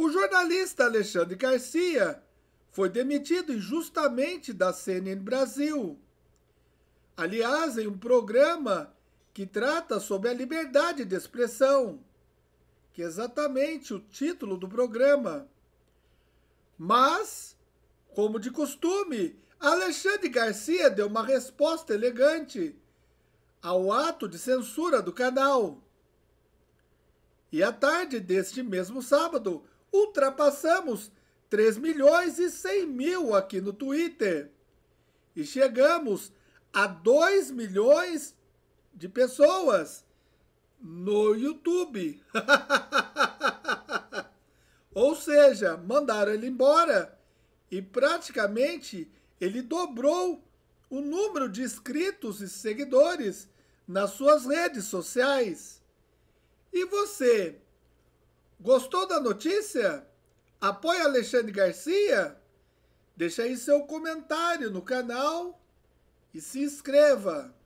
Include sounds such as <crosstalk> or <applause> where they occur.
O jornalista Alexandre Garcia foi demitido injustamente da CNN Brasil. Aliás, em um programa que trata sobre a liberdade de expressão, que é exatamente o título do programa. Mas, como de costume, Alexandre Garcia deu uma resposta elegante ao ato de censura do canal. E à tarde deste mesmo sábado, ultrapassamos 3 milhões e 100 mil aqui no Twitter. E chegamos a 2 milhões de pessoas no YouTube. <laughs> Ou seja, mandaram ele embora e praticamente ele dobrou o número de inscritos e seguidores nas suas redes sociais. E você Gostou da notícia? Apoia Alexandre Garcia? Deixe aí seu comentário no canal e se inscreva.